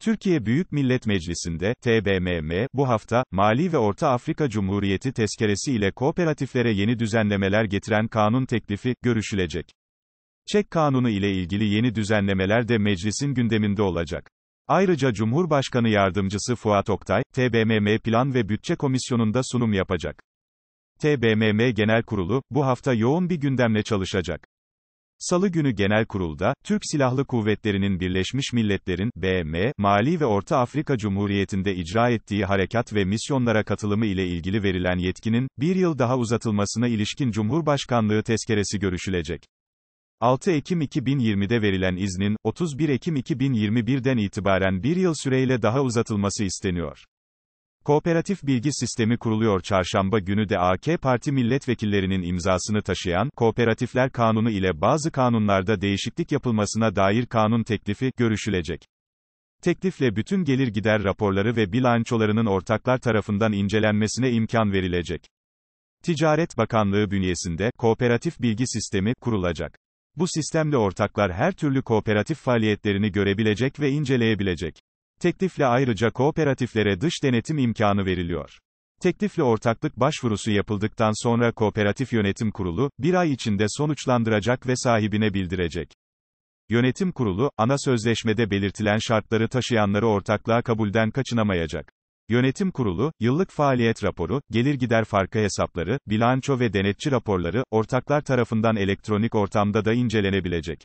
Türkiye Büyük Millet Meclisi'nde, TBMM, bu hafta, Mali ve Orta Afrika Cumhuriyeti tezkeresi ile kooperatiflere yeni düzenlemeler getiren kanun teklifi, görüşülecek. Çek kanunu ile ilgili yeni düzenlemeler de meclisin gündeminde olacak. Ayrıca Cumhurbaşkanı Yardımcısı Fuat Oktay, TBMM Plan ve Bütçe Komisyonu'nda sunum yapacak. TBMM Genel Kurulu, bu hafta yoğun bir gündemle çalışacak. Salı günü Genel Kurul'da, Türk Silahlı Kuvvetleri'nin Birleşmiş Milletler'in, BM, Mali ve Orta Afrika Cumhuriyeti'nde icra ettiği harekat ve misyonlara katılımı ile ilgili verilen yetkinin, bir yıl daha uzatılmasına ilişkin Cumhurbaşkanlığı tezkeresi görüşülecek. 6 Ekim 2020'de verilen iznin, 31 Ekim 2021'den itibaren bir yıl süreyle daha uzatılması isteniyor. Kooperatif bilgi sistemi kuruluyor çarşamba günü de AK Parti milletvekillerinin imzasını taşıyan Kooperatifler Kanunu ile bazı kanunlarda değişiklik yapılmasına dair kanun teklifi görüşülecek. Teklifle bütün gelir gider raporları ve bilançolarının ortaklar tarafından incelenmesine imkan verilecek. Ticaret Bakanlığı bünyesinde kooperatif bilgi sistemi kurulacak. Bu sistemle ortaklar her türlü kooperatif faaliyetlerini görebilecek ve inceleyebilecek. Teklifle ayrıca kooperatiflere dış denetim imkanı veriliyor. Teklifle ortaklık başvurusu yapıldıktan sonra Kooperatif Yönetim Kurulu, bir ay içinde sonuçlandıracak ve sahibine bildirecek. Yönetim Kurulu, ana sözleşmede belirtilen şartları taşıyanları ortaklığa kabulden kaçınamayacak. Yönetim Kurulu, yıllık faaliyet raporu, gelir gider farkı hesapları, bilanço ve denetçi raporları, ortaklar tarafından elektronik ortamda da incelenebilecek.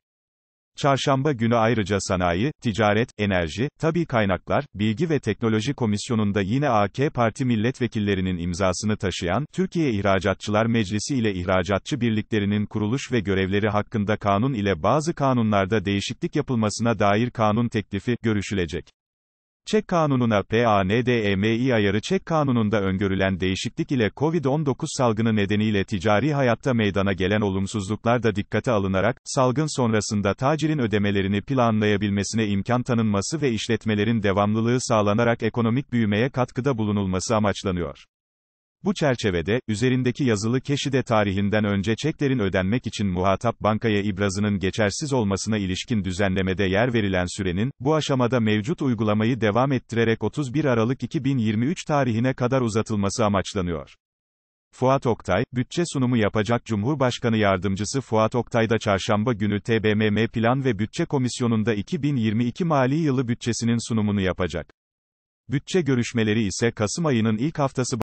Çarşamba günü ayrıca sanayi, ticaret, enerji, tabi kaynaklar, bilgi ve teknoloji komisyonunda yine AK Parti milletvekillerinin imzasını taşıyan, Türkiye İhracatçılar Meclisi ile İhracatçı birliklerinin kuruluş ve görevleri hakkında kanun ile bazı kanunlarda değişiklik yapılmasına dair kanun teklifi, görüşülecek. Çek kanununa PANDEMİ ayarı Çek kanununda öngörülen değişiklik ile COVID-19 salgını nedeniyle ticari hayatta meydana gelen olumsuzluklar da dikkate alınarak, salgın sonrasında tacirin ödemelerini planlayabilmesine imkan tanınması ve işletmelerin devamlılığı sağlanarak ekonomik büyümeye katkıda bulunulması amaçlanıyor. Bu çerçevede, üzerindeki yazılı keşide tarihinden önce çeklerin ödenmek için muhatap bankaya ibrazının geçersiz olmasına ilişkin düzenlemede yer verilen sürenin, bu aşamada mevcut uygulamayı devam ettirerek 31 Aralık 2023 tarihine kadar uzatılması amaçlanıyor. Fuat Oktay, bütçe sunumu yapacak Cumhurbaşkanı Yardımcısı Fuat Oktay da çarşamba günü TBMM Plan ve Bütçe Komisyonu'nda 2022 mali yılı bütçesinin sunumunu yapacak. Bütçe görüşmeleri ise Kasım ayının ilk haftası